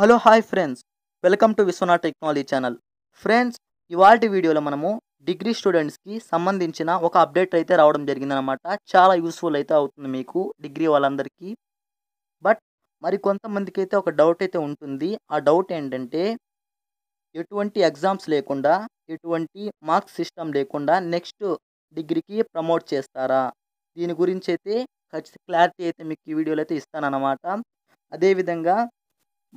hello hi friends welcome to Viswanath technology channel friends ఇవాళ వీడియోలో మనము డిగ్రీ స్టూడెంట్స్కి సంబంధించిన ఒక అప్డేట్ అయితే రావడం జరిగిందనమాట చాలా యూస్ఫుల్ అయితే అవుతుంది మీకు డిగ్రీ వాళ్ళందరికీ బట్ మరి కొంతమందికి అయితే ఒక డౌట్ అయితే ఉంటుంది ఆ డౌట్ ఏంటంటే ఎటువంటి ఎగ్జామ్స్ లేకుండా ఎటువంటి మార్క్స్ సిస్టమ్ లేకుండా నెక్స్ట్ డిగ్రీకి ప్రమోట్ చేస్తారా దీని గురించి అయితే ఖచ్చిత క్లారిటీ అయితే మీకు ఈ వీడియోలో అయితే ఇస్తానన్నమాట అదేవిధంగా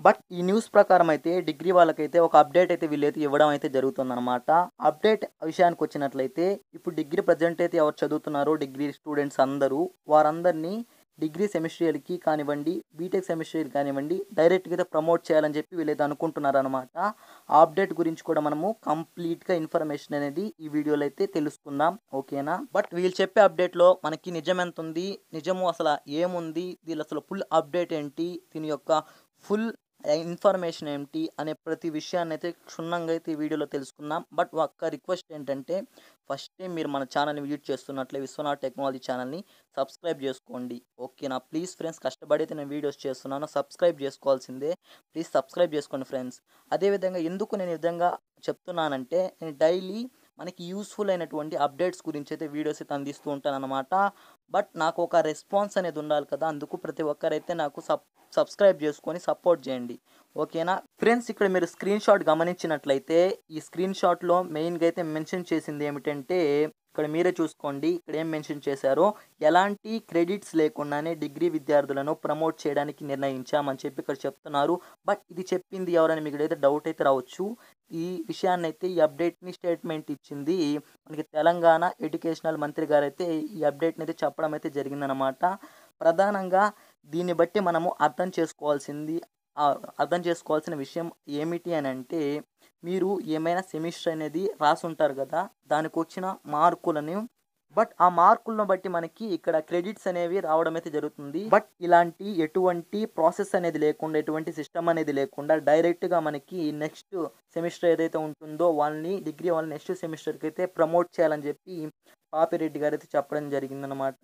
బట్ ఈ న్యూస్ ప్రకారం అయితే డిగ్రీ వాళ్ళకైతే ఒక అప్డేట్ అయితే వీళ్ళైతే ఇవ్వడం అయితే జరుగుతుందన్నమాట అప్డేట్ విషయానికి వచ్చినట్లయితే ఇప్పుడు డిగ్రీ ప్రజెంట్ అయితే ఎవరు చదువుతున్నారో డిగ్రీ స్టూడెంట్స్ అందరూ వారందరినీ డిగ్రీ సెమిస్ట్రియల్కి కానివ్వండి బీటెక్ సెమిస్ట్రియల్ కానివ్వండి డైరెక్ట్గా అయితే ప్రమోట్ చేయాలని చెప్పి వీళ్ళైతే అనుకుంటున్నారనమాట ఆ అప్డేట్ గురించి కూడా మనము కంప్లీట్గా ఇన్ఫర్మేషన్ అనేది ఈ వీడియోలో అయితే తెలుసుకుందాం ఓకేనా బట్ వీళ్ళు చెప్పే అప్డేట్లో మనకి నిజం ఎంత ఉంది నిజము అసలు ఏముంది వీళ్ళు అసలు ఫుల్ అప్డేట్ ఏంటి దీని యొక్క ఫుల్ ఇన్ఫర్మేషన్ ఏమిటి అనే ప్రతి విషయాన్ని అయితే క్షుణ్ణంగా అయితే ఈ వీడియోలో తెలుసుకుందాం బట్ ఒక్క రిక్వెస్ట్ ఏంటంటే ఫస్ట్ టైం మీరు మన ఛానల్ని విజిట్ చేస్తున్నట్లే విశ్వనాథ్ టెక్నాలజీ ఛానల్ని సబ్స్క్రైబ్ చేసుకోండి ఓకేనా ప్లీజ్ ఫ్రెండ్స్ కష్టపడి అయితే నేను వీడియోస్ చేస్తున్నాను సబ్స్క్రైబ్ చేసుకోవాల్సిందే ప్లీజ్ సబ్స్క్రైబ్ చేసుకోండి ఫ్రెండ్స్ అదేవిధంగా ఎందుకు నేను ఈ విధంగా చెప్తున్నానంటే నేను డైలీ మనకి యూస్ఫుల్ అయినటువంటి అప్డేట్స్ గురించి అయితే వీడియోస్ అయితే అందిస్తూ ఉంటాను అనమాట బట్ నాకు ఒక రెస్పాన్స్ అనేది ఉండాలి కదా అందుకు ప్రతి ఒక్కరైతే నాకు సబ్ సబ్స్క్రైబ్ చేసుకొని సపోర్ట్ చేయండి ఓకేనా ఫ్రెండ్స్ ఇక్కడ మీరు స్క్రీన్ షాట్ గమనించినట్లయితే ఈ స్క్రీన్ షాట్లో మెయిన్గా అయితే మెన్షన్ చేసింది ఏమిటంటే ఇక్కడ మీరే చూసుకోండి ఇక్కడ ఏం మెన్షన్ చేశారో ఎలాంటి క్రెడిట్స్ లేకుండానే డిగ్రీ విద్యార్థులను ప్రమోట్ చేయడానికి నిర్ణయించామని చెప్పి ఇక్కడ చెప్తున్నారు బట్ ఇది చెప్పింది ఎవరని మీకు అయితే డౌట్ అయితే రావచ్చు ఈ విషయాన్ని అయితే ఈ అప్డేట్ని స్టేట్మెంట్ ఇచ్చింది మనకి తెలంగాణ ఎడ్యుకేషనల్ మంత్రి గారు అయితే ఈ అప్డేట్ని అయితే చెప్పడం అయితే జరిగిందనమాట ప్రధానంగా దీన్ని బట్టి మనము అర్థం చేసుకోవాల్సింది అర్థం చేసుకోవాల్సిన విషయం ఏమిటి అని అంటే మీరు ఏమైనా సెమిస్టర్ అనేది రాసుంటారు కదా దానికి వచ్చిన మార్కులను బట్ ఆ మార్కులను బట్టి మనకి ఇక్కడ క్రెడిట్స్ అనేవి రావడం అయితే జరుగుతుంది బట్ ఇలాంటి ఎటువంటి ప్రాసెస్ అనేది లేకుండా ఎటువంటి సిస్టమ్ అనేది లేకుండా డైరెక్ట్గా మనకి నెక్స్ట్ సెమిస్టర్ ఏదైతే ఉంటుందో వాళ్ళని డిగ్రీ వాళ్ళని నెక్స్ట్ సెమిస్టర్కి అయితే ప్రమోట్ చేయాలని చెప్పి పాపిరెడ్డి గారు అయితే చెప్పడం జరిగిందనమాట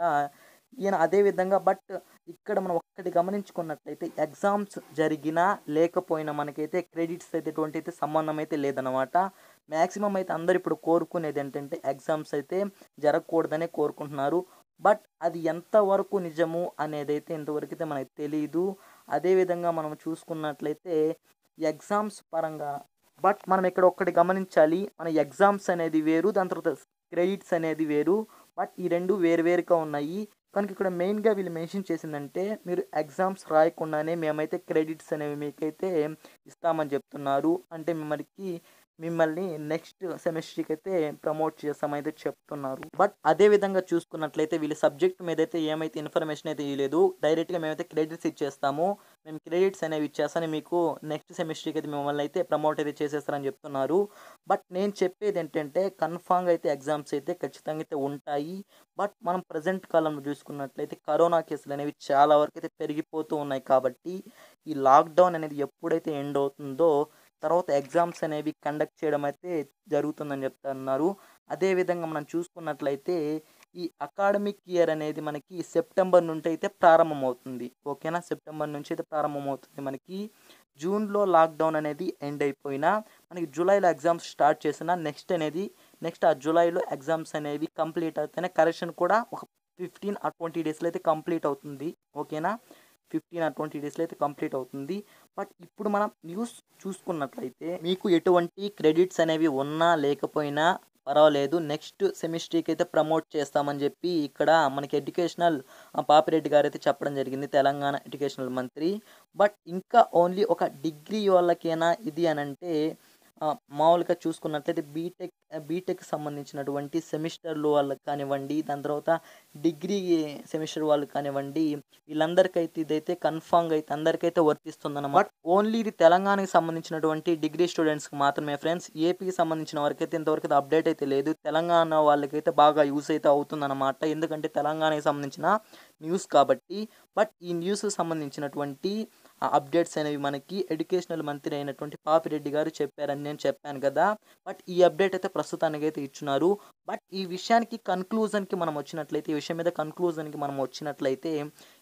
ఈయన అదేవిధంగా బట్ ఇక్కడ మనం ఒక్కటి గమనించుకున్నట్లయితే ఎగ్జామ్స్ జరిగినా లేకపోయినా మనకైతే క్రెడిట్స్ అయితే ఎటువంటి అయితే సంబంధం అయితే లేదనమాట మ్యాక్సిమం అయితే అందరు ఇప్పుడు కోరుకునేది ఏంటంటే ఎగ్జామ్స్ అయితే జరగకూడదనే కోరుకుంటున్నారు బట్ అది ఎంతవరకు నిజము అనేది ఇంతవరకు ఇంతవరకైతే మనకి తెలియదు అదేవిధంగా మనం చూసుకున్నట్లయితే ఎగ్జామ్స్ పరంగా బట్ మనం ఇక్కడ ఒక్కటి గమనించాలి మన ఎగ్జామ్స్ అనేది వేరు దాని తర్వాత క్రెడిట్స్ అనేది వేరు బట్ ఈ రెండు వేరువేరుగా ఉన్నాయి కనుక ఇక్కడ మెయిన్గా వీళ్ళు మెన్షన్ చేసిందంటే మీరు ఎగ్జామ్స్ రాయకుండానే మేమైతే క్రెడిట్స్ అనేవి మీకైతే ఇస్తామని చెప్తున్నారు అంటే మిమ్మల్ని మిమ్మల్ని నెక్స్ట్ సెమిస్టర్కి అయితే ప్రమోట్ చేస్తామైతే చెప్తున్నారు బట్ అదే విధంగా చూసుకున్నట్లయితే వీళ్ళ సబ్జెక్ట్ మీద అయితే ఏమైతే ఇన్ఫర్మేషన్ అయితే ఇవ్వలేదు డైరెక్ట్గా మేమైతే క్రెడిట్స్ ఇచ్చేస్తాము మేము క్రెడిట్స్ అనేవి ఇచ్చేస్తాను మీకు నెక్స్ట్ సెమిస్టర్కి అయితే మిమ్మల్ని అయితే ప్రమోట్ అయితే చేసేస్తారని చెప్తున్నారు బట్ నేను చెప్పేది ఏంటంటే కన్ఫామ్గా అయితే ఎగ్జామ్స్ అయితే ఖచ్చితంగా అయితే ఉంటాయి బట్ మనం ప్రజెంట్ కాలంలో చూసుకున్నట్లయితే కరోనా కేసులు అనేవి చాలా వరకు అయితే పెరిగిపోతూ ఉన్నాయి కాబట్టి ఈ లాక్డౌన్ అనేది ఎప్పుడైతే ఎండ్ అవుతుందో తర్వాత ఎగ్జామ్స్ అనేవి కండక్ట్ చేయడం అయితే జరుగుతుందని చెప్తున్నారు అదేవిధంగా మనం చూసుకున్నట్లయితే ఈ అకాడమిక్ ఇయర్ అనేది మనకి సెప్టెంబర్ నుండి అయితే ప్రారంభమవుతుంది ఓకేనా సెప్టెంబర్ నుంచి అయితే ప్రారంభమవుతుంది మనకి జూన్లో లాక్డౌన్ అనేది ఎండ్ అయిపోయినా మనకి జూలైలో ఎగ్జామ్స్ స్టార్ట్ చేసిన నెక్స్ట్ అనేది నెక్స్ట్ ఆ జూలైలో ఎగ్జామ్స్ అనేవి కంప్లీట్ అయితేనే కరెక్షన్ కూడా ఒక ఫిఫ్టీన్ ఆ ట్వంటీ డేస్లో అయితే కంప్లీట్ అవుతుంది ఓకేనా ఫిఫ్టీన్ ఆర్ ట్వంటీ డేస్లో అయితే కంప్లీట్ అవుతుంది బట్ ఇప్పుడు మనం న్యూస్ చూసుకున్నట్లయితే మీకు ఎటువంటి క్రెడిట్స్ అనేవి ఉన్నా లేకపోయినా పర్వాలేదు నెక్స్ట్ సెమిస్టర్కి అయితే ప్రమోట్ చేస్తామని చెప్పి ఇక్కడ మనకి ఎడ్యుకేషనల్ పాపిరెడ్డి గారు అయితే చెప్పడం జరిగింది తెలంగాణ ఎడ్యుకేషనల్ మంత్రి బట్ ఇంకా ఓన్లీ ఒక డిగ్రీ వాళ్ళకైనా ఇది అని అంటే మామూలుగా చూసుకున్నట్లయితే బీటెక్ బీటెక్ సంబంధించినటువంటి సెమిస్టర్లు వాళ్ళకి కానివ్వండి దాని తర్వాత డిగ్రీ సెమిస్టర్ వాళ్ళకి కానివ్వండి వీళ్ళందరికైతే ఇదైతే కన్ఫామ్గా అయితే అందరికైతే వర్తిస్తుందన్నమాట ఓన్లీ ఇది తెలంగాణకి సంబంధించినటువంటి డిగ్రీ స్టూడెంట్స్కి మాత్రమే ఫ్రెండ్స్ ఏపీకి సంబంధించిన వరకైతే ఇంతవరకు అయితే అప్డేట్ అయితే లేదు తెలంగాణ వాళ్ళకైతే బాగా యూస్ అయితే అవుతుందన్నమాట ఎందుకంటే తెలంగాణకి సంబంధించిన న్యూస్ కాబట్టి బట్ ఈ న్యూస్కి సంబంధించినటువంటి ఆ అప్డేట్స్ అనేవి మనకి ఎడ్యుకేషనల్ మంత్రి అయినటువంటి పాపిరెడ్డి గారు చెప్పారని నేను చెప్పాను కదా బట్ ఈ అప్డేట్ అయితే ప్రస్తుతానికి అయితే ఇచ్చినారు బట్ ఈ విషయానికి కన్క్లూజన్కి మనం వచ్చినట్లయితే ఈ విషయం మీద కన్క్లూజన్కి మనం వచ్చినట్లయితే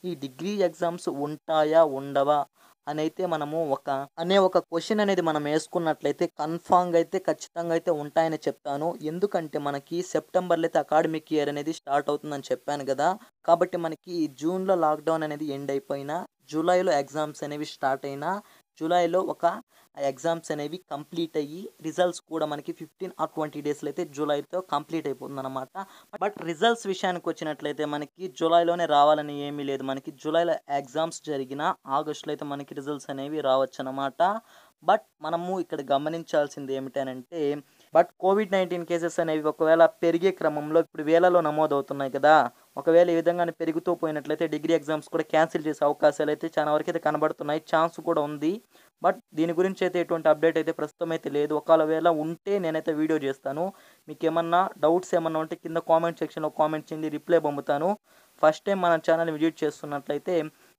ఈ డిగ్రీ ఎగ్జామ్స్ ఉంటాయా ఉండవా అని అయితే మనము ఒక అనే ఒక క్వశ్చన్ అనేది మనం వేసుకున్నట్లయితే కన్ఫామ్గా అయితే ఖచ్చితంగా అయితే ఉంటాయని చెప్తాను ఎందుకంటే మనకి సెప్టెంబర్లో అయితే అకాడమిక్ ఇయర్ అనేది స్టార్ట్ అవుతుందని చెప్పాను కదా కాబట్టి మనకి జూన్లో లాక్డౌన్ అనేది ఎండ్ అయిపోయినా జూలైలో ఎగ్జామ్స్ అనేవి స్టార్ట్ అయినా జూలైలో ఒక ఎగ్జామ్స్ అనేవి కంప్లీట్ అయ్యి రిజల్ట్స్ కూడా మనకి ఫిఫ్టీన్ ఆర్ ట్వంటీ డేస్లో అయితే జూలైతో కంప్లీట్ అయిపోతుంది అనమాట బట్ రిజల్ట్స్ విషయానికి వచ్చినట్లయితే మనకి జూలైలోనే రావాలని ఏమీ లేదు మనకి జూలైలో ఎగ్జామ్స్ జరిగిన ఆగస్టులో అయితే మనకి రిజల్ట్స్ అనేవి రావచ్చు అనమాట బట్ మనము ఇక్కడ గమనించాల్సింది ఏమిటనంటే బట్ కోవిడ్ నైన్టీన్ కేసెస్ అనేవి ఒకవేళ పెరిగే క్రమంలో ఇప్పుడు వేలలో నమోదవుతున్నాయి కదా ఒకవేళ ఈ విధంగా పెరుగుతూ పోయినట్లయితే డిగ్రీ ఎగ్జామ్స్ కూడా క్యాన్సిల్ చేసే అవకాశాలు అయితే చాలా వరకు అయితే కనబడుతున్నాయి ఛాన్స్ కూడా ఉంది బట్ దీని గురించి అయితే ఎటువంటి అప్డేట్ అయితే ప్రస్తుతం అయితే లేదు ఒకవేళ ఉంటే నేనైతే వీడియో చేస్తాను మీకు ఏమన్నా డౌట్స్ ఏమన్నా ఉంటే కింద కామెంట్ సెక్షన్లో కామెంట్ చేయండి రిప్లై పంపుతాను ఫస్ట్ టైం మన ఛానల్ విజిట్ చేస్తున్నట్లయితే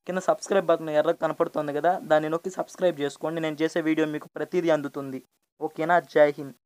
కింద సబ్స్క్రైబ్ బటన్ ఎర్ర కనపడుతుంది కదా దాన్ని నొక్కి సబ్స్క్రైబ్ చేసుకోండి నేను చేసే వీడియో మీకు ప్రతిదీ అందుతుంది ఓకేనా జై హింద్